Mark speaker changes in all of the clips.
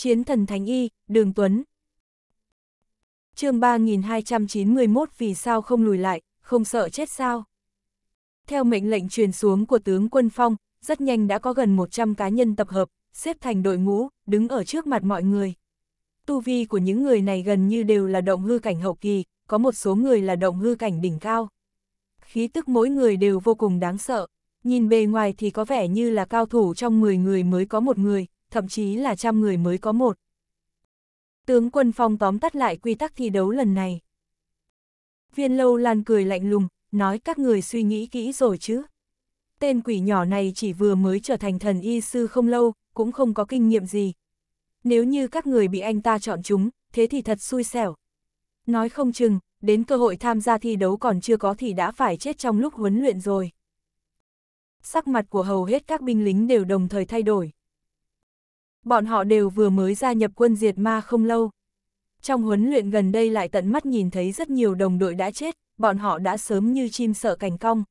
Speaker 1: Chiến thần Thánh Y, Đường Tuấn. chương 3291 vì sao không lùi lại, không sợ chết sao? Theo mệnh lệnh truyền xuống của tướng quân Phong, rất nhanh đã có gần 100 cá nhân tập hợp, xếp thành đội ngũ, đứng ở trước mặt mọi người. Tu vi của những người này gần như đều là động hư cảnh hậu kỳ, có một số người là động hư cảnh đỉnh cao. Khí tức mỗi người đều vô cùng đáng sợ, nhìn bề ngoài thì có vẻ như là cao thủ trong 10 người mới có một người, thậm chí là trăm người mới có một. Tướng quân phong tóm tắt lại quy tắc thi đấu lần này. Viên lâu lan cười lạnh lùng, nói các người suy nghĩ kỹ rồi chứ. Tên quỷ nhỏ này chỉ vừa mới trở thành thần y sư không lâu, cũng không có kinh nghiệm gì. Nếu như các người bị anh ta chọn chúng, thế thì thật xui xẻo. Nói không chừng, đến cơ hội tham gia thi đấu còn chưa có thì đã phải chết trong lúc huấn luyện rồi. Sắc mặt của hầu hết các binh lính đều đồng thời thay đổi. Bọn họ đều vừa mới gia nhập quân diệt ma không lâu. Trong huấn luyện gần đây lại tận mắt nhìn thấy rất nhiều đồng đội đã chết, bọn họ đã sớm như chim sợ cành cong.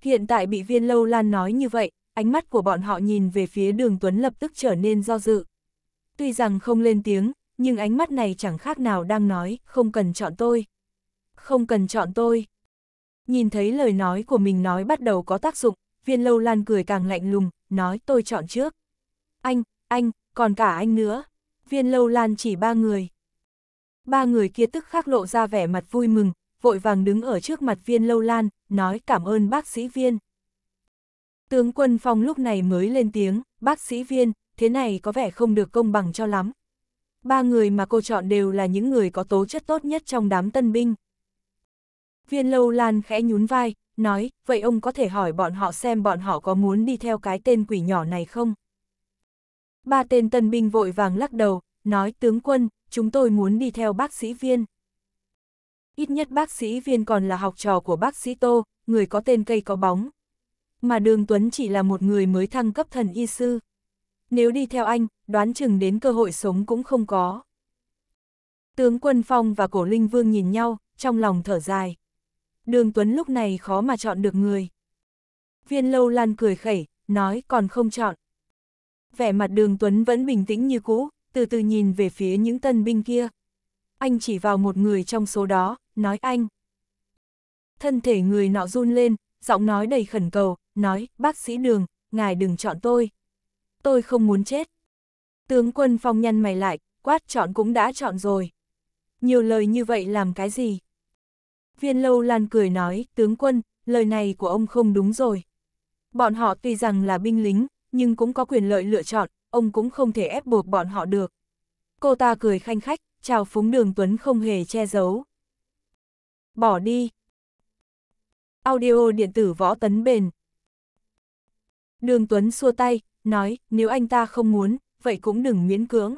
Speaker 1: Hiện tại bị viên lâu lan nói như vậy, ánh mắt của bọn họ nhìn về phía đường Tuấn lập tức trở nên do dự. Tuy rằng không lên tiếng, nhưng ánh mắt này chẳng khác nào đang nói, không cần chọn tôi. Không cần chọn tôi. Nhìn thấy lời nói của mình nói bắt đầu có tác dụng, viên lâu lan cười càng lạnh lùng, nói tôi chọn trước. Anh, anh, còn cả anh nữa. Viên lâu lan chỉ ba người. Ba người kia tức khắc lộ ra vẻ mặt vui mừng, vội vàng đứng ở trước mặt viên lâu lan, nói cảm ơn bác sĩ viên. Tướng quân phong lúc này mới lên tiếng, bác sĩ viên, thế này có vẻ không được công bằng cho lắm. Ba người mà cô chọn đều là những người có tố chất tốt nhất trong đám tân binh. Viên lâu lan khẽ nhún vai, nói, vậy ông có thể hỏi bọn họ xem bọn họ có muốn đi theo cái tên quỷ nhỏ này không? Ba tên tân binh vội vàng lắc đầu, nói tướng quân, chúng tôi muốn đi theo bác sĩ viên. Ít nhất bác sĩ viên còn là học trò của bác sĩ Tô, người có tên cây có bóng. Mà Đường Tuấn chỉ là một người mới thăng cấp thần y sư. Nếu đi theo anh, đoán chừng đến cơ hội sống cũng không có. Tướng quân Phong và cổ linh vương nhìn nhau, trong lòng thở dài. Đường Tuấn lúc này khó mà chọn được người. Viên lâu lan cười khẩy, nói còn không chọn vẻ mặt đường Tuấn vẫn bình tĩnh như cũ, từ từ nhìn về phía những tân binh kia. Anh chỉ vào một người trong số đó, nói anh. Thân thể người nọ run lên, giọng nói đầy khẩn cầu, nói, bác sĩ đường, ngài đừng chọn tôi. Tôi không muốn chết. Tướng quân phong nhăn mày lại, quát chọn cũng đã chọn rồi. Nhiều lời như vậy làm cái gì? Viên lâu lan cười nói, tướng quân, lời này của ông không đúng rồi. Bọn họ tuy rằng là binh lính, nhưng cũng có quyền lợi lựa chọn, ông cũng không thể ép buộc bọn họ được. Cô ta cười khanh khách, chào phúng đường Tuấn không hề che giấu. Bỏ đi. Audio điện tử võ tấn bền. Đường Tuấn xua tay, nói, nếu anh ta không muốn, vậy cũng đừng miễn cưỡng.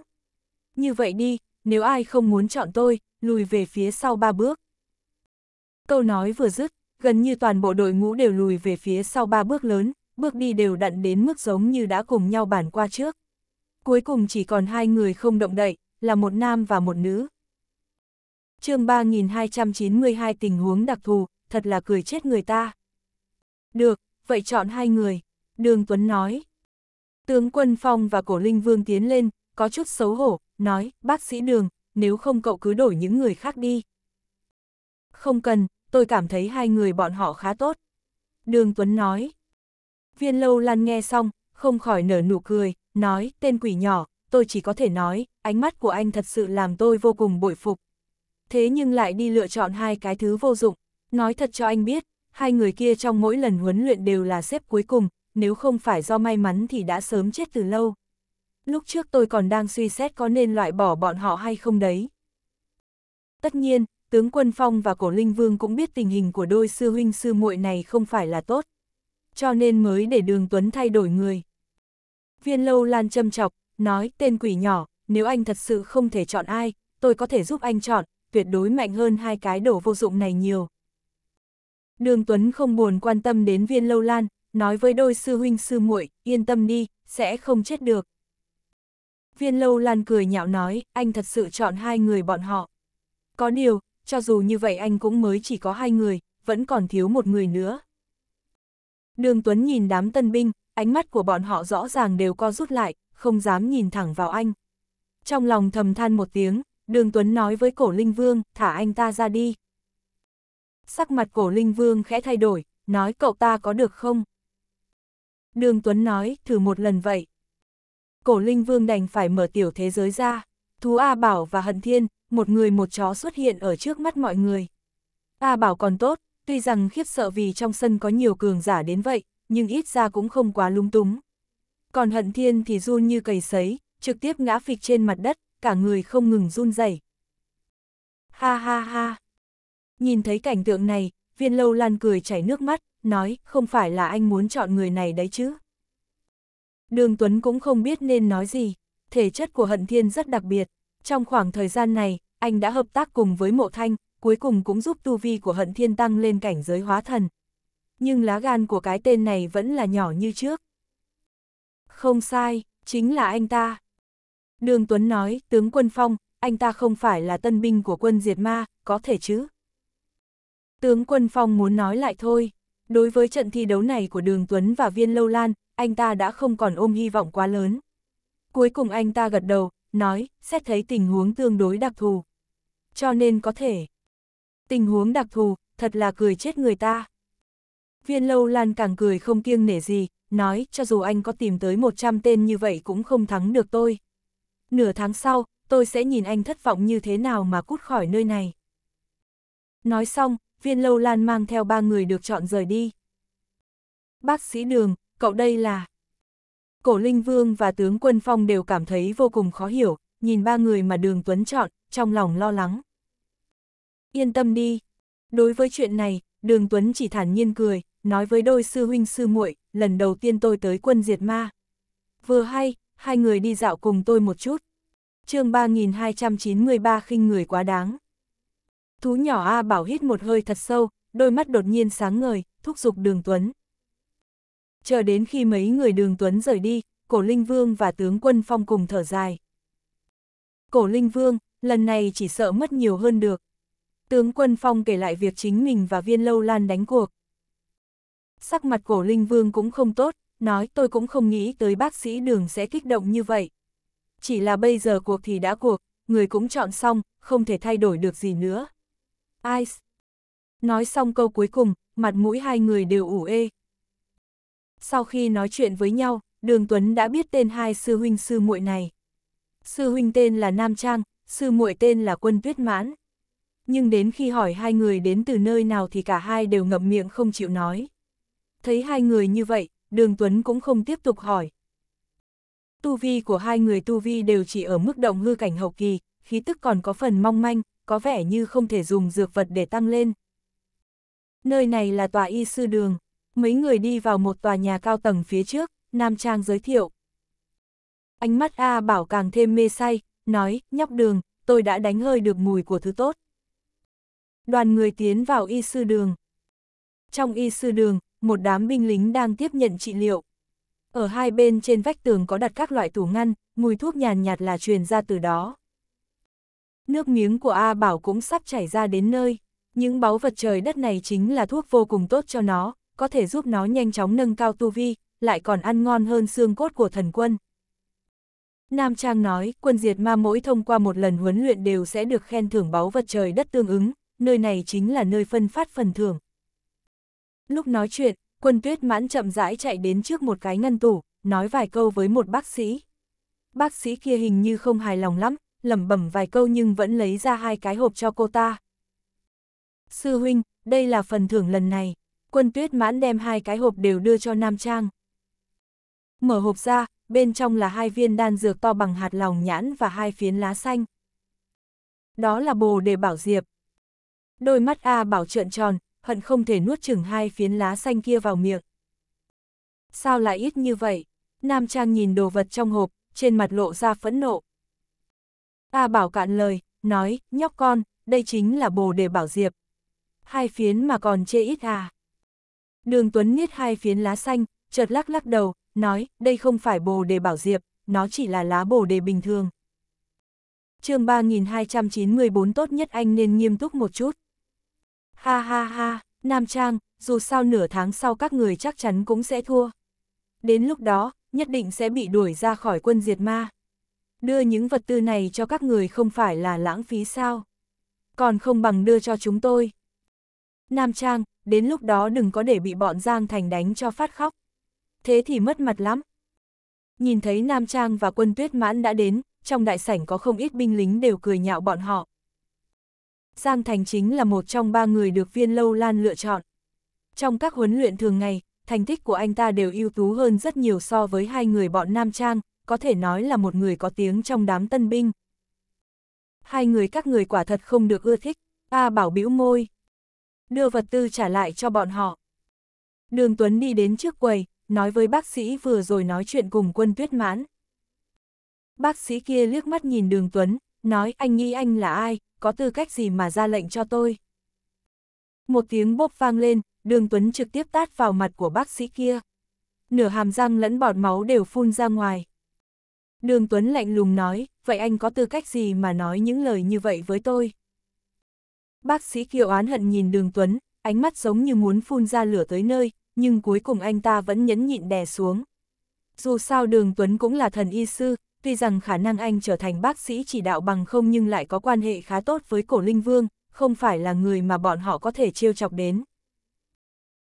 Speaker 1: Như vậy đi, nếu ai không muốn chọn tôi, lùi về phía sau ba bước. Câu nói vừa dứt, gần như toàn bộ đội ngũ đều lùi về phía sau ba bước lớn, bước đi đều đặn đến mức giống như đã cùng nhau bản qua trước. Cuối cùng chỉ còn hai người không động đậy, là một nam và một nữ. chương 3292 tình huống đặc thù, thật là cười chết người ta. Được, vậy chọn hai người, Đường Tuấn nói. Tướng quân Phong và Cổ Linh Vương tiến lên, có chút xấu hổ, nói, bác sĩ Đường, nếu không cậu cứ đổi những người khác đi. Không cần, tôi cảm thấy hai người bọn họ khá tốt. Đường Tuấn nói. Viên lâu lan nghe xong, không khỏi nở nụ cười, nói, tên quỷ nhỏ, tôi chỉ có thể nói, ánh mắt của anh thật sự làm tôi vô cùng bội phục. Thế nhưng lại đi lựa chọn hai cái thứ vô dụng, nói thật cho anh biết, hai người kia trong mỗi lần huấn luyện đều là xếp cuối cùng, nếu không phải do may mắn thì đã sớm chết từ lâu. Lúc trước tôi còn đang suy xét có nên loại bỏ bọn họ hay không đấy. Tất nhiên, tướng Quân Phong và Cổ Linh Vương cũng biết tình hình của đôi sư huynh sư muội này không phải là tốt cho nên mới để Đường Tuấn thay đổi người. Viên Lâu Lan châm chọc, nói tên quỷ nhỏ, nếu anh thật sự không thể chọn ai, tôi có thể giúp anh chọn, tuyệt đối mạnh hơn hai cái đổ vô dụng này nhiều. Đường Tuấn không buồn quan tâm đến Viên Lâu Lan, nói với đôi sư huynh sư muội, yên tâm đi, sẽ không chết được. Viên Lâu Lan cười nhạo nói, anh thật sự chọn hai người bọn họ. Có điều, cho dù như vậy anh cũng mới chỉ có hai người, vẫn còn thiếu một người nữa. Đường Tuấn nhìn đám tân binh, ánh mắt của bọn họ rõ ràng đều co rút lại, không dám nhìn thẳng vào anh. Trong lòng thầm than một tiếng, đường Tuấn nói với cổ Linh Vương, thả anh ta ra đi. Sắc mặt cổ Linh Vương khẽ thay đổi, nói cậu ta có được không? Đường Tuấn nói, thử một lần vậy. Cổ Linh Vương đành phải mở tiểu thế giới ra. Thú A Bảo và Hận Thiên, một người một chó xuất hiện ở trước mắt mọi người. A Bảo còn tốt, tuy rằng khiếp sợ vì trong sân có nhiều cường giả đến vậy, nhưng ít ra cũng không quá lung túng. Còn hận thiên thì run như cầy sấy, trực tiếp ngã phịch trên mặt đất, cả người không ngừng run rẩy. Ha ha ha! Nhìn thấy cảnh tượng này, viên lâu lan cười chảy nước mắt, nói không phải là anh muốn chọn người này đấy chứ. Đường Tuấn cũng không biết nên nói gì, thể chất của hận thiên rất đặc biệt. Trong khoảng thời gian này, anh đã hợp tác cùng với mộ thanh, cuối cùng cũng giúp tu vi của hận thiên tăng lên cảnh giới hóa thần. Nhưng lá gan của cái tên này vẫn là nhỏ như trước. Không sai, chính là anh ta. Đường Tuấn nói, tướng quân Phong, anh ta không phải là tân binh của quân diệt ma, có thể chứ? Tướng quân Phong muốn nói lại thôi. Đối với trận thi đấu này của Đường Tuấn và Viên Lâu Lan, anh ta đã không còn ôm hy vọng quá lớn. Cuối cùng anh ta gật đầu, nói, xét thấy tình huống tương đối đặc thù. Cho nên có thể, Tình huống đặc thù, thật là cười chết người ta. Viên lâu lan càng cười không kiêng nể gì, nói cho dù anh có tìm tới 100 tên như vậy cũng không thắng được tôi. Nửa tháng sau, tôi sẽ nhìn anh thất vọng như thế nào mà cút khỏi nơi này. Nói xong, viên lâu lan mang theo ba người được chọn rời đi. Bác sĩ Đường, cậu đây là... Cổ Linh Vương và tướng Quân Phong đều cảm thấy vô cùng khó hiểu, nhìn ba người mà Đường Tuấn chọn, trong lòng lo lắng yên tâm đi. Đối với chuyện này, Đường Tuấn chỉ thản nhiên cười, nói với đôi sư huynh sư muội, lần đầu tiên tôi tới quân diệt ma. Vừa hay, hai người đi dạo cùng tôi một chút. chương 3293 khinh người quá đáng. Thú nhỏ A Bảo hít một hơi thật sâu, đôi mắt đột nhiên sáng ngời, thúc giục Đường Tuấn. Chờ đến khi mấy người Đường Tuấn rời đi, Cổ Linh Vương và tướng quân Phong cùng thở dài. Cổ Linh Vương, lần này chỉ sợ mất nhiều hơn được, Tướng quân phong kể lại việc chính mình và viên lâu lan đánh cuộc. Sắc mặt cổ linh vương cũng không tốt, nói tôi cũng không nghĩ tới bác sĩ đường sẽ kích động như vậy. Chỉ là bây giờ cuộc thì đã cuộc, người cũng chọn xong, không thể thay đổi được gì nữa. Ice. Nói xong câu cuối cùng, mặt mũi hai người đều ủ ê. Sau khi nói chuyện với nhau, Đường Tuấn đã biết tên hai sư huynh sư muội này. Sư huynh tên là Nam Trang, sư muội tên là Quân Tuyết Mãn nhưng đến khi hỏi hai người đến từ nơi nào thì cả hai đều ngậm miệng không chịu nói. Thấy hai người như vậy, Đường Tuấn cũng không tiếp tục hỏi. Tu vi của hai người Tu Vi đều chỉ ở mức động hư cảnh hậu kỳ, khí tức còn có phần mong manh, có vẻ như không thể dùng dược vật để tăng lên. Nơi này là tòa y sư đường, mấy người đi vào một tòa nhà cao tầng phía trước, Nam Trang giới thiệu. Ánh mắt A bảo càng thêm mê say, nói, nhóc đường, tôi đã đánh hơi được mùi của thứ tốt đoàn người tiến vào y sư đường. Trong y sư đường, một đám binh lính đang tiếp nhận trị liệu. Ở hai bên trên vách tường có đặt các loại tủ ngăn, mùi thuốc nhàn nhạt là truyền ra từ đó. Nước miếng của A Bảo cũng sắp chảy ra đến nơi. Những báu vật trời đất này chính là thuốc vô cùng tốt cho nó, có thể giúp nó nhanh chóng nâng cao tu vi, lại còn ăn ngon hơn xương cốt của thần quân. Nam Trang nói, quân diệt ma mỗi thông qua một lần huấn luyện đều sẽ được khen thưởng báu vật trời đất tương ứng, nơi này chính là nơi phân phát phần thưởng. Lúc nói chuyện, quân tuyết mãn chậm rãi chạy đến trước một cái ngăn tủ, nói vài câu với một bác sĩ. Bác sĩ kia hình như không hài lòng lắm, lẩm bẩm vài câu nhưng vẫn lấy ra hai cái hộp cho cô ta. Sư huynh, đây là phần thưởng lần này. Quân tuyết mãn đem hai cái hộp đều đưa cho Nam Trang. Mở hộp ra, bên trong là hai viên đan dược to bằng hạt lòng nhãn và hai phiến lá xanh. Đó là bồ đề bảo diệp, đôi mắt A Bảo trợn tròn, hận không thể nuốt chừng hai phiến lá xanh kia vào miệng. Sao lại ít như vậy? Nam Trang nhìn đồ vật trong hộp, trên mặt lộ ra phẫn nộ. A Bảo cạn lời, nói, nhóc con, đây chính là bồ đề bảo diệp. Hai phiến mà còn chê ít à? Đường Tuấn niết hai phiến lá xanh, chợt lắc lắc đầu, nói, đây không phải bồ đề bảo diệp, nó chỉ là lá bồ đề bình thường. chương 3294 tốt nhất anh nên nghiêm túc một chút. Ha ha ha, Nam Trang, dù sao nửa tháng sau các người chắc chắn cũng sẽ thua. Đến lúc đó, nhất định sẽ bị đuổi ra khỏi quân diệt ma. Đưa những vật tư này cho các người không phải là lãng phí sao. Còn không bằng đưa cho chúng tôi. Nam Trang, đến lúc đó đừng có để bị bọn Giang Thành đánh cho phát khóc. Thế thì mất mặt lắm. Nhìn thấy Nam Trang và quân tuyết mãn đã đến, trong đại sảnh có không ít binh lính đều cười nhạo bọn họ. Giang Thành chính là một trong ba người được viên lâu lan lựa chọn. Trong các huấn luyện thường ngày, thành tích của anh ta đều ưu tú hơn rất nhiều so với hai người bọn Nam Trang, có thể nói là một người có tiếng trong đám tân binh. Hai người các người quả thật không được ưa thích, A Bảo bĩu môi. Đưa vật tư trả lại cho bọn họ. Đường Tuấn đi đến trước quầy, nói với bác sĩ vừa rồi nói chuyện cùng quân tuyết mãn. Bác sĩ kia liếc mắt nhìn đường Tuấn, nói anh nghĩ anh là ai, có tư cách gì mà ra lệnh cho tôi. Một tiếng bốp vang lên, đường Tuấn trực tiếp tát vào mặt của bác sĩ kia. Nửa hàm răng lẫn bọt máu đều phun ra ngoài. Đường Tuấn lạnh lùng nói, vậy anh có tư cách gì mà nói những lời như vậy với tôi? Bác sĩ kiệu oán hận nhìn đường Tuấn, ánh mắt giống như muốn phun ra lửa tới nơi, nhưng cuối cùng anh ta vẫn nhẫn nhịn đè xuống. Dù sao đường Tuấn cũng là thần y sư, tuy rằng khả năng anh trở thành bác sĩ chỉ đạo bằng không nhưng lại có quan hệ khá tốt với cổ linh vương, không phải là người mà bọn họ có thể trêu chọc đến.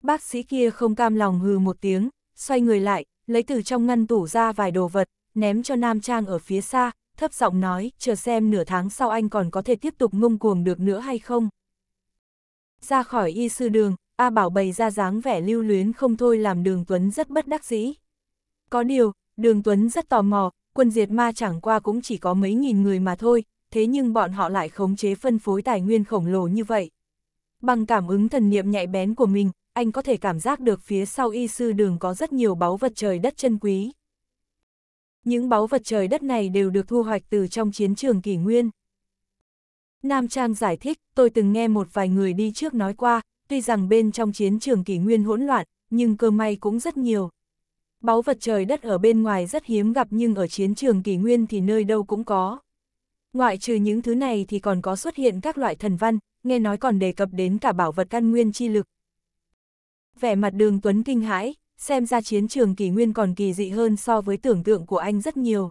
Speaker 1: Bác sĩ kia không cam lòng hừ một tiếng, xoay người lại, lấy từ trong ngăn tủ ra vài đồ vật, ném cho Nam Trang ở phía xa, thấp giọng nói, chờ xem nửa tháng sau anh còn có thể tiếp tục ngông cuồng được nữa hay không. Ra khỏi y sư đường, A Bảo bày ra dáng vẻ lưu luyến không thôi làm đường Tuấn rất bất đắc dĩ. Có điều, đường Tuấn rất tò mò, quân diệt ma chẳng qua cũng chỉ có mấy nghìn người mà thôi, thế nhưng bọn họ lại khống chế phân phối tài nguyên khổng lồ như vậy. Bằng cảm ứng thần niệm nhạy bén của mình, anh có thể cảm giác được phía sau y sư đường có rất nhiều báu vật trời đất chân quý. Những báu vật trời đất này đều được thu hoạch từ trong chiến trường kỷ nguyên. Nam Trang giải thích, tôi từng nghe một vài người đi trước nói qua, tuy rằng bên trong chiến trường kỷ nguyên hỗn loạn, nhưng cơ may cũng rất nhiều. Báu vật trời đất ở bên ngoài rất hiếm gặp nhưng ở chiến trường kỳ nguyên thì nơi đâu cũng có. Ngoại trừ những thứ này thì còn có xuất hiện các loại thần văn, nghe nói còn đề cập đến cả bảo vật căn nguyên chi lực. Vẻ mặt đường Tuấn kinh hãi, xem ra chiến trường kỳ nguyên còn kỳ dị hơn so với tưởng tượng của anh rất nhiều.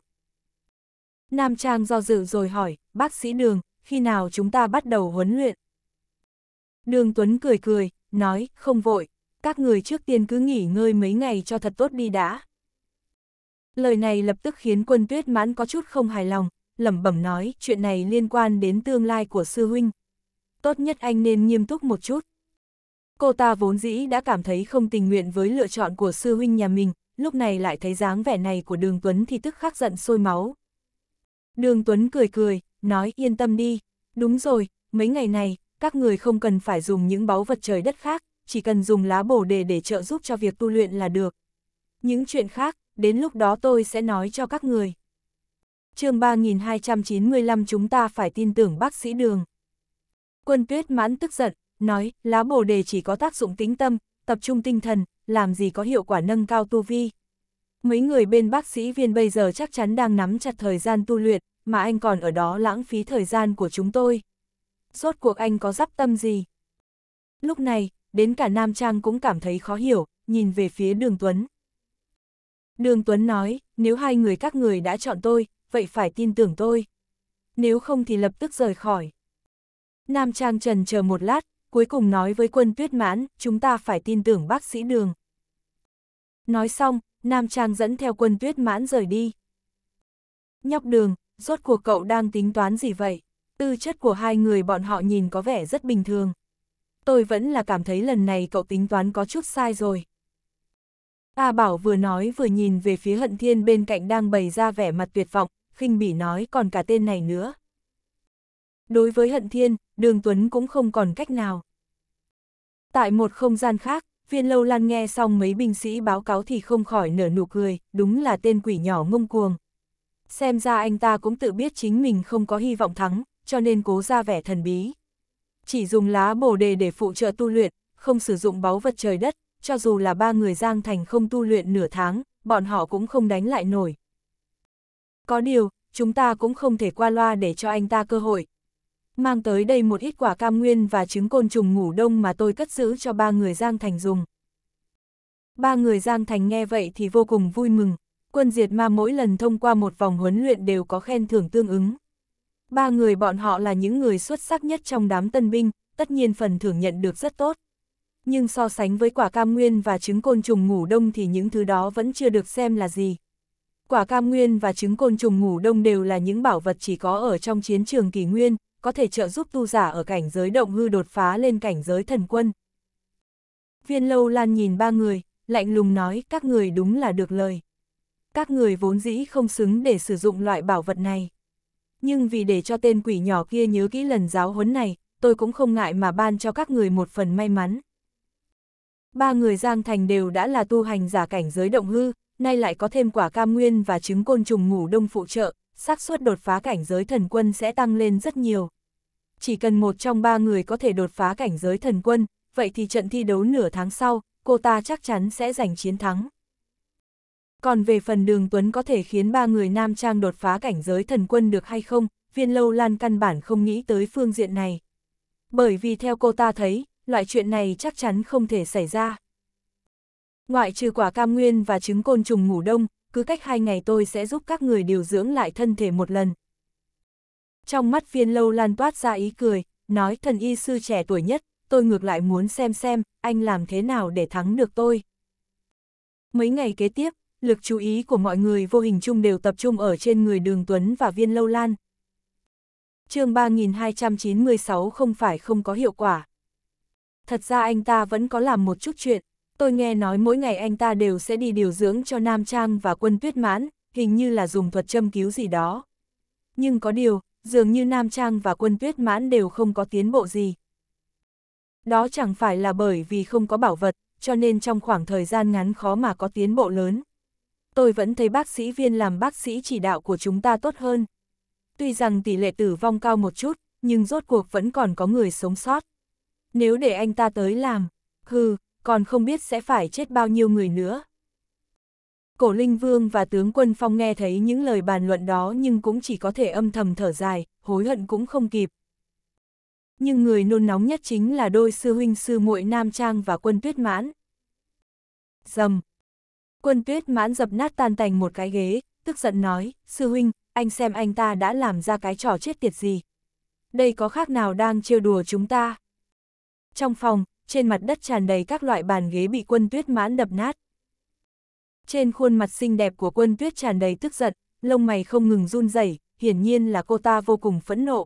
Speaker 1: Nam Trang do dự rồi hỏi, bác sĩ đường, khi nào chúng ta bắt đầu huấn luyện? Đường Tuấn cười cười, nói, không vội, các người trước tiên cứ nghỉ ngơi mấy ngày cho thật tốt đi đã. Lời này lập tức khiến quân tuyết mãn có chút không hài lòng, lẩm bẩm nói chuyện này liên quan đến tương lai của sư huynh. Tốt nhất anh nên nghiêm túc một chút. Cô ta vốn dĩ đã cảm thấy không tình nguyện với lựa chọn của sư huynh nhà mình, lúc này lại thấy dáng vẻ này của đường Tuấn thì tức khắc giận sôi máu. Đường Tuấn cười cười, nói yên tâm đi, đúng rồi, mấy ngày này, các người không cần phải dùng những báu vật trời đất khác, chỉ cần dùng lá bổ đề để trợ giúp cho việc tu luyện là được. Những chuyện khác, đến lúc đó tôi sẽ nói cho các người. chương 3295 chúng ta phải tin tưởng bác sĩ đường. Quân tuyết mãn tức giận, nói, lá bổ đề chỉ có tác dụng tính tâm, tập trung tinh thần, làm gì có hiệu quả nâng cao tu vi. Mấy người bên bác sĩ viên bây giờ chắc chắn đang nắm chặt thời gian tu luyện, mà anh còn ở đó lãng phí thời gian của chúng tôi. Rốt cuộc anh có dắp tâm gì? Lúc này, đến cả Nam Trang cũng cảm thấy khó hiểu, nhìn về phía Đường Tuấn. Đường Tuấn nói, nếu hai người các người đã chọn tôi, vậy phải tin tưởng tôi. Nếu không thì lập tức rời khỏi. Nam Trang trần chờ một lát, cuối cùng nói với quân tuyết mãn, chúng ta phải tin tưởng bác sĩ Đường. Nói xong, Nam Trang dẫn theo quân tuyết mãn rời đi. Nhóc Đường, rốt cuộc cậu đang tính toán gì vậy? Tư chất của hai người bọn họ nhìn có vẻ rất bình thường tôi vẫn là cảm thấy lần này cậu tính toán có chút sai rồi. A Bảo vừa nói vừa nhìn về phía hận thiên bên cạnh đang bày ra vẻ mặt tuyệt vọng, khinh bỉ nói còn cả tên này nữa. Đối với hận thiên, đường Tuấn cũng không còn cách nào. Tại một không gian khác, viên lâu lan nghe xong mấy binh sĩ báo cáo thì không khỏi nở nụ cười, đúng là tên quỷ nhỏ ngông cuồng. Xem ra anh ta cũng tự biết chính mình không có hy vọng thắng, cho nên cố ra vẻ thần bí, chỉ dùng lá bồ đề để phụ trợ tu luyện, không sử dụng báu vật trời đất, cho dù là ba người Giang Thành không tu luyện nửa tháng, bọn họ cũng không đánh lại nổi. Có điều, chúng ta cũng không thể qua loa để cho anh ta cơ hội. Mang tới đây một ít quả cam nguyên và trứng côn trùng ngủ đông mà tôi cất giữ cho ba người Giang Thành dùng. Ba người Giang Thành nghe vậy thì vô cùng vui mừng, quân diệt ma mỗi lần thông qua một vòng huấn luyện đều có khen thưởng tương ứng. Ba người bọn họ là những người xuất sắc nhất trong đám tân binh, tất nhiên phần thưởng nhận được rất tốt. Nhưng so sánh với quả cam nguyên và trứng côn trùng ngủ đông thì những thứ đó vẫn chưa được xem là gì. Quả cam nguyên và trứng côn trùng ngủ đông đều là những bảo vật chỉ có ở trong chiến trường kỳ nguyên, có thể trợ giúp tu giả ở cảnh giới động hư đột phá lên cảnh giới thần quân. Viên lâu lan nhìn ba người, lạnh lùng nói các người đúng là được lời. Các người vốn dĩ không xứng để sử dụng loại bảo vật này nhưng vì để cho tên quỷ nhỏ kia nhớ kỹ lần giáo huấn này, tôi cũng không ngại mà ban cho các người một phần may mắn. Ba người Giang Thành đều đã là tu hành giả cảnh giới động hư, nay lại có thêm quả cam nguyên và trứng côn trùng ngủ đông phụ trợ, xác suất đột phá cảnh giới thần quân sẽ tăng lên rất nhiều. Chỉ cần một trong ba người có thể đột phá cảnh giới thần quân, vậy thì trận thi đấu nửa tháng sau, cô ta chắc chắn sẽ giành chiến thắng. Còn về phần đường Tuấn có thể khiến ba người nam trang đột phá cảnh giới thần quân được hay không, viên lâu lan căn bản không nghĩ tới phương diện này. Bởi vì theo cô ta thấy, loại chuyện này chắc chắn không thể xảy ra. Ngoại trừ quả cam nguyên và trứng côn trùng ngủ đông, cứ cách hai ngày tôi sẽ giúp các người điều dưỡng lại thân thể một lần. Trong mắt viên lâu lan toát ra ý cười, nói thần y sư trẻ tuổi nhất, tôi ngược lại muốn xem xem, anh làm thế nào để thắng được tôi. Mấy ngày kế tiếp, lực chú ý của mọi người vô hình chung đều tập trung ở trên người Đường Tuấn và Viên Lâu Lan. chương 3296 không phải không có hiệu quả. Thật ra anh ta vẫn có làm một chút chuyện, tôi nghe nói mỗi ngày anh ta đều sẽ đi điều dưỡng cho Nam Trang và quân tuyết mãn, hình như là dùng thuật châm cứu gì đó. Nhưng có điều, dường như Nam Trang và quân tuyết mãn đều không có tiến bộ gì. Đó chẳng phải là bởi vì không có bảo vật, cho nên trong khoảng thời gian ngắn khó mà có tiến bộ lớn tôi vẫn thấy bác sĩ viên làm bác sĩ chỉ đạo của chúng ta tốt hơn. Tuy rằng tỷ lệ tử vong cao một chút, nhưng rốt cuộc vẫn còn có người sống sót. Nếu để anh ta tới làm, hừ, còn không biết sẽ phải chết bao nhiêu người nữa. Cổ Linh Vương và tướng quân Phong nghe thấy những lời bàn luận đó nhưng cũng chỉ có thể âm thầm thở dài, hối hận cũng không kịp. Nhưng người nôn nóng nhất chính là đôi sư huynh sư muội Nam Trang và quân Tuyết Mãn. Dầm, Quân tuyết mãn dập nát tan tành một cái ghế, tức giận nói, sư huynh, anh xem anh ta đã làm ra cái trò chết tiệt gì. Đây có khác nào đang trêu đùa chúng ta. Trong phòng, trên mặt đất tràn đầy các loại bàn ghế bị quân tuyết mãn đập nát. Trên khuôn mặt xinh đẹp của quân tuyết tràn đầy tức giận, lông mày không ngừng run rẩy, hiển nhiên là cô ta vô cùng phẫn nộ.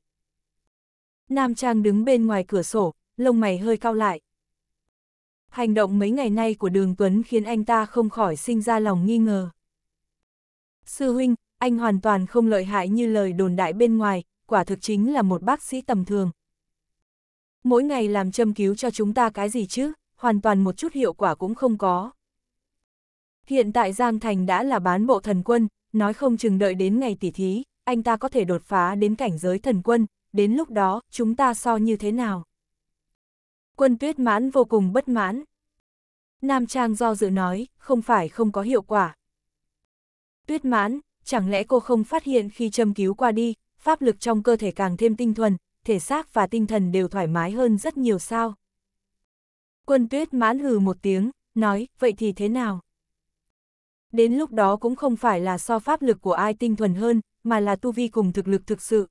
Speaker 1: Nam Trang đứng bên ngoài cửa sổ, lông mày hơi cao lại, Hành động mấy ngày nay của đường Tuấn khiến anh ta không khỏi sinh ra lòng nghi ngờ. Sư huynh, anh hoàn toàn không lợi hại như lời đồn đại bên ngoài, quả thực chính là một bác sĩ tầm thường. Mỗi ngày làm châm cứu cho chúng ta cái gì chứ, hoàn toàn một chút hiệu quả cũng không có. Hiện tại Giang Thành đã là bán bộ thần quân, nói không chừng đợi đến ngày tỉ thí, anh ta có thể đột phá đến cảnh giới thần quân, đến lúc đó chúng ta so như thế nào. Quân tuyết mãn vô cùng bất mãn. Nam Trang do dự nói, không phải không có hiệu quả. Tuyết mãn, chẳng lẽ cô không phát hiện khi châm cứu qua đi, pháp lực trong cơ thể càng thêm tinh thuần, thể xác và tinh thần đều thoải mái hơn rất nhiều sao? Quân tuyết mãn hừ một tiếng, nói, vậy thì thế nào? Đến lúc đó cũng không phải là so pháp lực của ai tinh thuần hơn, mà là tu vi cùng thực lực thực sự.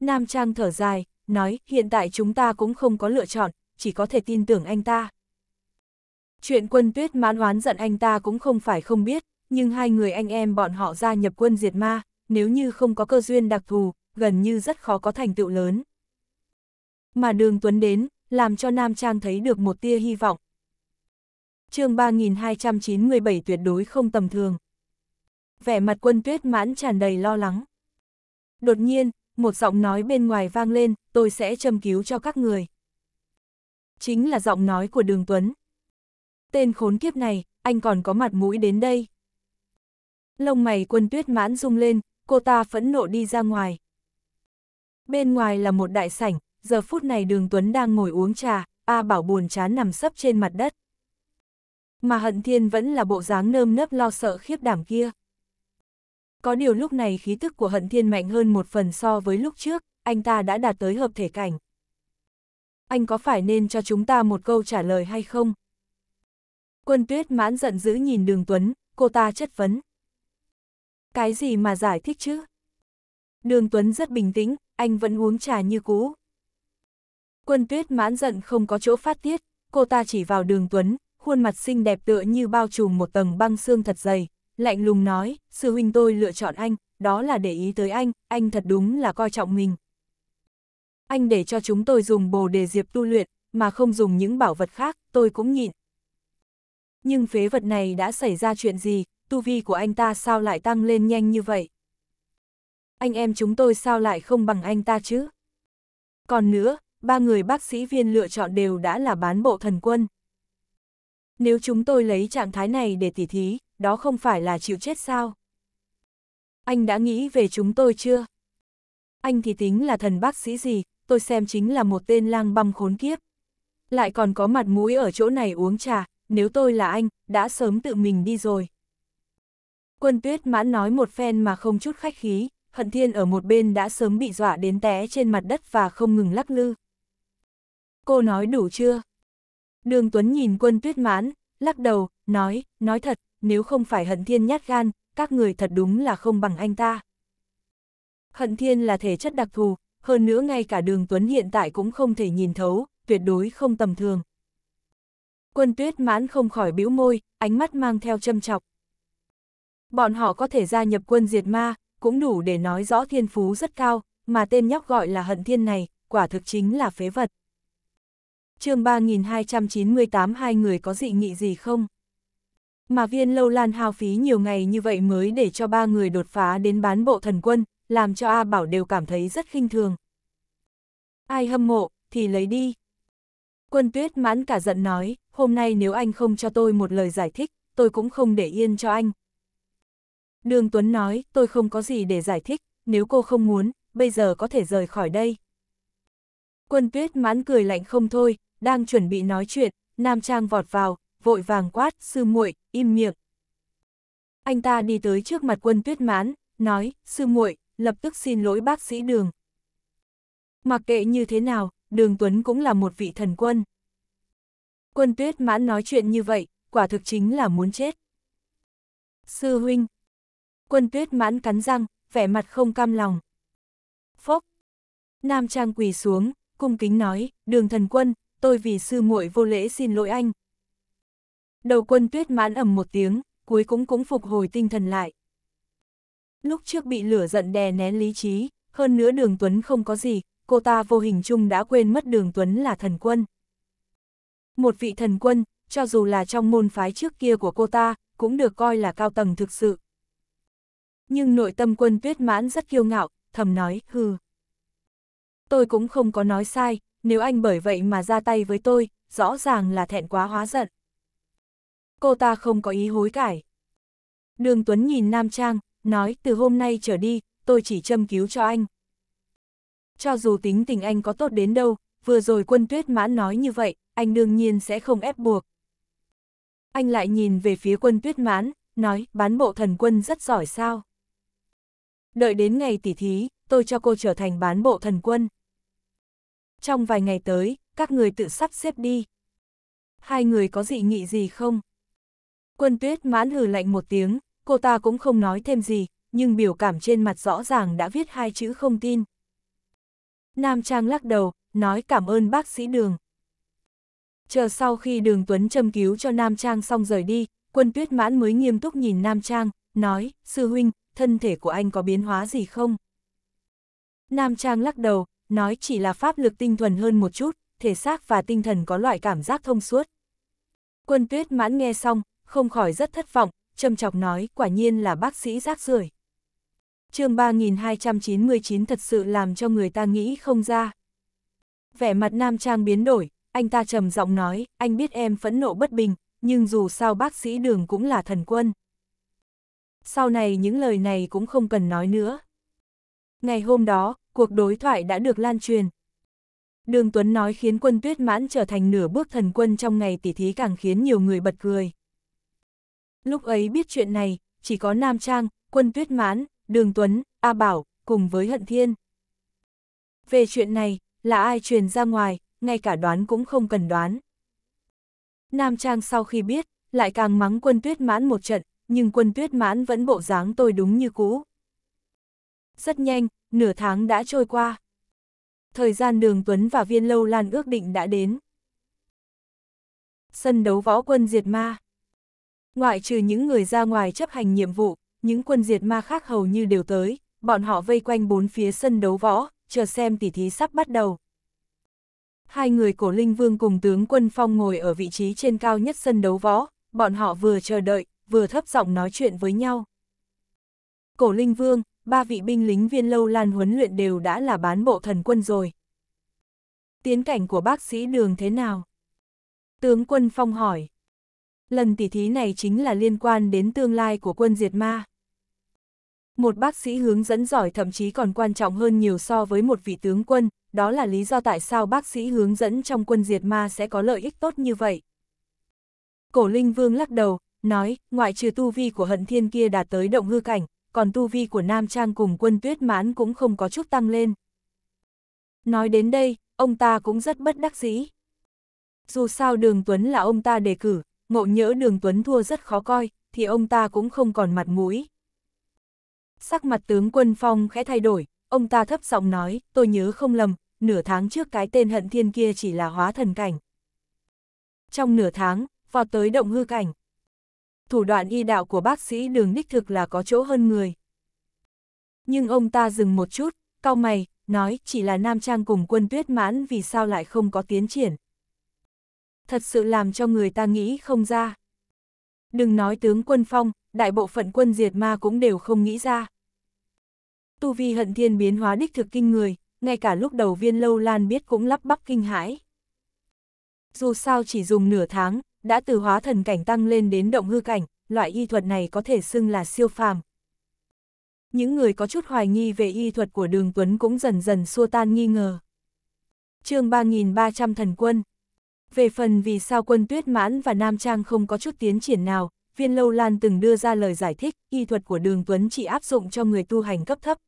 Speaker 1: Nam Trang thở dài, nói hiện tại chúng ta cũng không có lựa chọn, chỉ có thể tin tưởng anh ta. Chuyện quân tuyết mãn oán giận anh ta cũng không phải không biết, nhưng hai người anh em bọn họ gia nhập quân diệt ma, nếu như không có cơ duyên đặc thù, gần như rất khó có thành tựu lớn. Mà đường Tuấn đến, làm cho Nam Trang thấy được một tia hy vọng. chương 3297 tuyệt đối không tầm thường. Vẻ mặt quân tuyết mãn tràn đầy lo lắng. Đột nhiên, một giọng nói bên ngoài vang lên, tôi sẽ châm cứu cho các người. Chính là giọng nói của Đường Tuấn. Tên khốn kiếp này, anh còn có mặt mũi đến đây. Lông mày quân tuyết mãn rung lên, cô ta phẫn nộ đi ra ngoài. Bên ngoài là một đại sảnh, giờ phút này đường Tuấn đang ngồi uống trà, A Bảo buồn chán nằm sấp trên mặt đất. Mà Hận Thiên vẫn là bộ dáng nơm nớp lo sợ khiếp đảm kia có điều lúc này khí tức của hận thiên mạnh hơn một phần so với lúc trước, anh ta đã đạt tới hợp thể cảnh. Anh có phải nên cho chúng ta một câu trả lời hay không? Quân tuyết mãn giận dữ nhìn đường Tuấn, cô ta chất vấn. Cái gì mà giải thích chứ? Đường Tuấn rất bình tĩnh, anh vẫn uống trà như cũ. Quân tuyết mãn giận không có chỗ phát tiết, cô ta chỉ vào đường Tuấn, khuôn mặt xinh đẹp tựa như bao trùm một tầng băng xương thật dày, lạnh lùng nói, sư huynh tôi lựa chọn anh, đó là để ý tới anh, anh thật đúng là coi trọng mình. Anh để cho chúng tôi dùng bồ đề diệp tu luyện, mà không dùng những bảo vật khác, tôi cũng nhịn. Nhưng phế vật này đã xảy ra chuyện gì, tu vi của anh ta sao lại tăng lên nhanh như vậy? Anh em chúng tôi sao lại không bằng anh ta chứ? Còn nữa, ba người bác sĩ viên lựa chọn đều đã là bán bộ thần quân. Nếu chúng tôi lấy trạng thái này để tỉ thí, đó không phải là chịu chết sao? Anh đã nghĩ về chúng tôi chưa? Anh thì tính là thần bác sĩ gì, tôi xem chính là một tên lang băm khốn kiếp. Lại còn có mặt mũi ở chỗ này uống trà, nếu tôi là anh, đã sớm tự mình đi rồi. Quân tuyết mãn nói một phen mà không chút khách khí, hận thiên ở một bên đã sớm bị dọa đến té trên mặt đất và không ngừng lắc lư. Cô nói đủ chưa? Đường Tuấn nhìn quân tuyết mãn, lắc đầu, nói, nói thật, nếu không phải hận thiên nhát gan, các người thật đúng là không bằng anh ta. Hận thiên là thể chất đặc thù, hơn nữa ngay cả đường Tuấn hiện tại cũng không thể nhìn thấu, tuyệt đối không tầm thường. Quân tuyết mãn không khỏi bĩu môi, ánh mắt mang theo châm chọc. Bọn họ có thể gia nhập quân diệt ma, cũng đủ để nói rõ thiên phú rất cao, mà tên nhóc gọi là hận thiên này, quả thực chính là phế vật. chương 3298 hai người có dị nghị gì không? Mà viên lâu lan hao phí nhiều ngày như vậy mới để cho ba người đột phá đến bán bộ thần quân, làm cho A Bảo đều cảm thấy rất khinh thường. Ai hâm mộ, thì lấy đi. Quân tuyết mãn cả giận nói, hôm nay nếu anh không cho tôi một lời giải thích, tôi cũng không để yên cho anh. Đường Tuấn nói, tôi không có gì để giải thích, nếu cô không muốn, bây giờ có thể rời khỏi đây. Quân tuyết mãn cười lạnh không thôi, đang chuẩn bị nói chuyện, Nam Trang vọt vào, vội vàng quát, sư muội, im miệng. Anh ta đi tới trước mặt quân tuyết mãn, nói, sư muội, lập tức xin lỗi bác sĩ đường. Mặc kệ như thế nào, đường Tuấn cũng là một vị thần quân. Quân tuyết mãn nói chuyện như vậy, quả thực chính là muốn chết. Sư huynh. Quân tuyết mãn cắn răng, vẻ mặt không cam lòng. Phốc. Nam Trang quỳ xuống, cung kính nói, đường thần quân, tôi vì sư muội vô lễ xin lỗi anh, đầu quân tuyết mãn ầm một tiếng, cuối cũng cũng phục hồi tinh thần lại. Lúc trước bị lửa giận đè nén lý trí, hơn nữa đường Tuấn không có gì, cô ta vô hình chung đã quên mất đường Tuấn là thần quân. Một vị thần quân, cho dù là trong môn phái trước kia của cô ta, cũng được coi là cao tầng thực sự. Nhưng nội tâm quân tuyết mãn rất kiêu ngạo, thầm nói, hừ. Tôi cũng không có nói sai, nếu anh bởi vậy mà ra tay với tôi, rõ ràng là thẹn quá hóa giận cô ta không có ý hối cải. Đường Tuấn nhìn Nam Trang, nói từ hôm nay trở đi, tôi chỉ châm cứu cho anh. Cho dù tính tình anh có tốt đến đâu, vừa rồi quân tuyết mãn nói như vậy, anh đương nhiên sẽ không ép buộc. Anh lại nhìn về phía quân tuyết mãn, nói bán bộ thần quân rất giỏi sao. Đợi đến ngày tỉ thí, tôi cho cô trở thành bán bộ thần quân. Trong vài ngày tới, các người tự sắp xếp đi. Hai người có dị nghị gì không? Quân tuyết mãn hừ lạnh một tiếng, cô ta cũng không nói thêm gì, nhưng biểu cảm trên mặt rõ ràng đã viết hai chữ không tin. Nam Trang lắc đầu, nói cảm ơn bác sĩ đường. Chờ sau khi đường Tuấn châm cứu cho Nam Trang xong rời đi, quân tuyết mãn mới nghiêm túc nhìn Nam Trang, nói, sư huynh, thân thể của anh có biến hóa gì không? Nam Trang lắc đầu, nói chỉ là pháp lực tinh thuần hơn một chút, thể xác và tinh thần có loại cảm giác thông suốt. Quân tuyết mãn nghe xong, không khỏi rất thất vọng, châm chọc nói quả nhiên là bác sĩ rác rưởi. chương 3299 thật sự làm cho người ta nghĩ không ra. Vẻ mặt nam trang biến đổi, anh ta trầm giọng nói, anh biết em phẫn nộ bất bình, nhưng dù sao bác sĩ đường cũng là thần quân. Sau này những lời này cũng không cần nói nữa. Ngày hôm đó, cuộc đối thoại đã được lan truyền. Đường Tuấn nói khiến quân tuyết mãn trở thành nửa bước thần quân trong ngày tỷ thí càng khiến nhiều người bật cười. Lúc ấy biết chuyện này, chỉ có Nam Trang, Quân Tuyết Mãn, Đường Tuấn, A Bảo, cùng với Hận Thiên. Về chuyện này, là ai truyền ra ngoài, ngay cả đoán cũng không cần đoán. Nam Trang sau khi biết, lại càng mắng quân tuyết mãn một trận, nhưng quân tuyết mãn vẫn bộ dáng tôi đúng như cũ. Rất nhanh, nửa tháng đã trôi qua. Thời gian đường Tuấn và Viên Lâu Lan ước định đã đến. Sân đấu võ quân diệt ma. Ngoại trừ những người ra ngoài chấp hành nhiệm vụ, những quân diệt ma khác hầu như đều tới, bọn họ vây quanh bốn phía sân đấu võ, chờ xem tỉ thí sắp bắt đầu. Hai người cổ linh vương cùng tướng quân phong ngồi ở vị trí trên cao nhất sân đấu võ, bọn họ vừa chờ đợi, vừa thấp giọng nói chuyện với nhau. Cổ linh vương, ba vị binh lính viên lâu lan huấn luyện đều đã là bán bộ thần quân rồi. Tiến cảnh của bác sĩ đường thế nào? Tướng quân phong hỏi. Lần tỉ thí này chính là liên quan đến tương lai của quân diệt ma. Một bác sĩ hướng dẫn giỏi thậm chí còn quan trọng hơn nhiều so với một vị tướng quân, đó là lý do tại sao bác sĩ hướng dẫn trong quân diệt ma sẽ có lợi ích tốt như vậy. Cổ Linh Vương lắc đầu, nói, ngoại trừ tu vi của hận thiên kia đạt tới động hư cảnh, còn tu vi của Nam Trang cùng quân tuyết mãn cũng không có chút tăng lên. Nói đến đây, ông ta cũng rất bất đắc dĩ. Dù sao Đường Tuấn là ông ta đề cử, ngộ nhỡ đường Tuấn thua rất khó coi, thì ông ta cũng không còn mặt mũi. Sắc mặt tướng quân Phong khẽ thay đổi, ông ta thấp giọng nói, tôi nhớ không lầm, nửa tháng trước cái tên hận thiên kia chỉ là hóa thần cảnh. Trong nửa tháng, vào tới động hư cảnh. Thủ đoạn y đạo của bác sĩ đường đích thực là có chỗ hơn người. Nhưng ông ta dừng một chút, cau mày, nói chỉ là Nam Trang cùng quân tuyết mãn vì sao lại không có tiến triển thật sự làm cho người ta nghĩ không ra. Đừng nói tướng quân phong, đại bộ phận quân diệt ma cũng đều không nghĩ ra. Tu vi hận thiên biến hóa đích thực kinh người, ngay cả lúc đầu viên lâu lan biết cũng lắp bắp kinh hãi. Dù sao chỉ dùng nửa tháng, đã từ hóa thần cảnh tăng lên đến động hư cảnh, loại y thuật này có thể xưng là siêu phàm. Những người có chút hoài nghi về y thuật của đường Tuấn cũng dần dần xua tan nghi ngờ. chương 3.300 thần quân về phần vì sao quân tuyết mãn và Nam Trang không có chút tiến triển nào, viên lâu lan từng đưa ra lời giải thích, y thuật của đường Tuấn chỉ áp dụng cho người tu hành cấp thấp.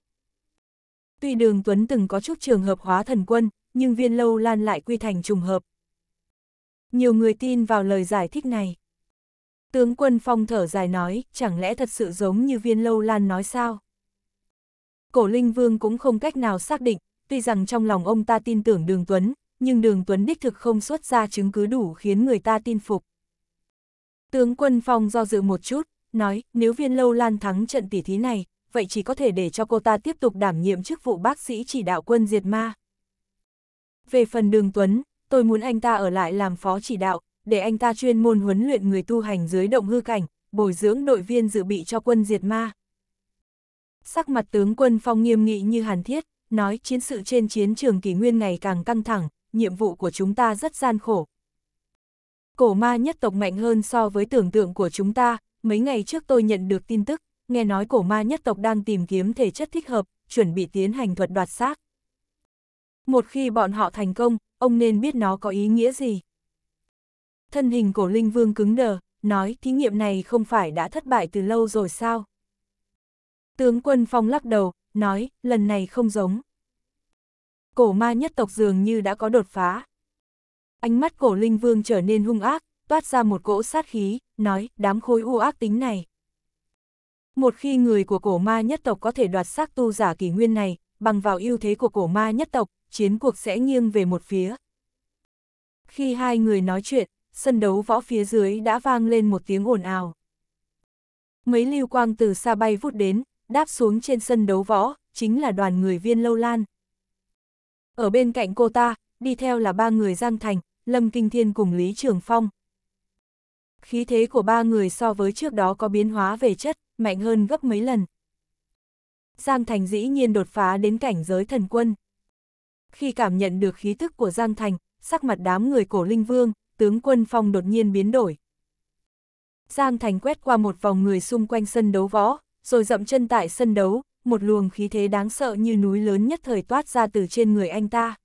Speaker 1: Tuy đường Tuấn từng có chút trường hợp hóa thần quân, nhưng viên lâu lan lại quy thành trùng hợp. Nhiều người tin vào lời giải thích này. Tướng quân phong thở dài nói, chẳng lẽ thật sự giống như viên lâu lan nói sao? Cổ Linh Vương cũng không cách nào xác định, tuy rằng trong lòng ông ta tin tưởng đường Tuấn, nhưng đường Tuấn đích thực không xuất ra chứng cứ đủ khiến người ta tin phục. Tướng quân Phong do dự một chút, nói nếu viên lâu lan thắng trận tỉ thí này, vậy chỉ có thể để cho cô ta tiếp tục đảm nhiệm chức vụ bác sĩ chỉ đạo quân diệt ma. Về phần đường Tuấn, tôi muốn anh ta ở lại làm phó chỉ đạo, để anh ta chuyên môn huấn luyện người tu hành dưới động hư cảnh, bồi dưỡng đội viên dự bị cho quân diệt ma. Sắc mặt tướng quân Phong nghiêm nghị như hàn thiết, nói chiến sự trên chiến trường kỷ nguyên ngày càng căng thẳng, nhiệm vụ của chúng ta rất gian khổ. Cổ ma nhất tộc mạnh hơn so với tưởng tượng của chúng ta, mấy ngày trước tôi nhận được tin tức, nghe nói cổ ma nhất tộc đang tìm kiếm thể chất thích hợp, chuẩn bị tiến hành thuật đoạt xác. Một khi bọn họ thành công, ông nên biết nó có ý nghĩa gì. Thân hình cổ linh vương cứng đờ, nói thí nghiệm này không phải đã thất bại từ lâu rồi sao? Tướng quân Phong lắc đầu, nói, lần này không giống cổ ma nhất tộc dường như đã có đột phá. Ánh mắt cổ linh vương trở nên hung ác, toát ra một cỗ sát khí, nói, đám khối u ác tính này. Một khi người của cổ ma nhất tộc có thể đoạt xác tu giả kỷ nguyên này, bằng vào ưu thế của cổ ma nhất tộc, chiến cuộc sẽ nghiêng về một phía. Khi hai người nói chuyện, sân đấu võ phía dưới đã vang lên một tiếng ồn ào. Mấy lưu quang từ xa bay vút đến, đáp xuống trên sân đấu võ, chính là đoàn người viên lâu lan, ở bên cạnh cô ta, đi theo là ba người Giang Thành, Lâm Kinh Thiên cùng Lý Trường Phong. Khí thế của ba người so với trước đó có biến hóa về chất, mạnh hơn gấp mấy lần. Giang Thành dĩ nhiên đột phá đến cảnh giới thần quân. Khi cảm nhận được khí tức của Giang Thành, sắc mặt đám người cổ linh vương, tướng quân phong đột nhiên biến đổi. Giang Thành quét qua một vòng người xung quanh sân đấu võ, rồi dậm chân tại sân đấu, một luồng khí thế đáng sợ như núi lớn nhất thời toát ra từ trên người anh ta.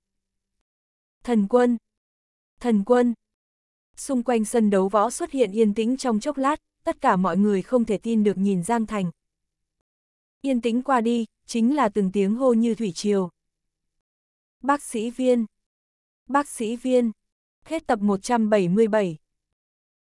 Speaker 1: Thần quân! Thần quân! Xung quanh sân đấu võ xuất hiện yên tĩnh trong chốc lát, tất cả mọi người không thể tin được nhìn Giang Thành. Yên tĩnh qua đi, chính là từng tiếng hô như thủy triều. Bác sĩ viên! Bác sĩ viên! Hết tập 177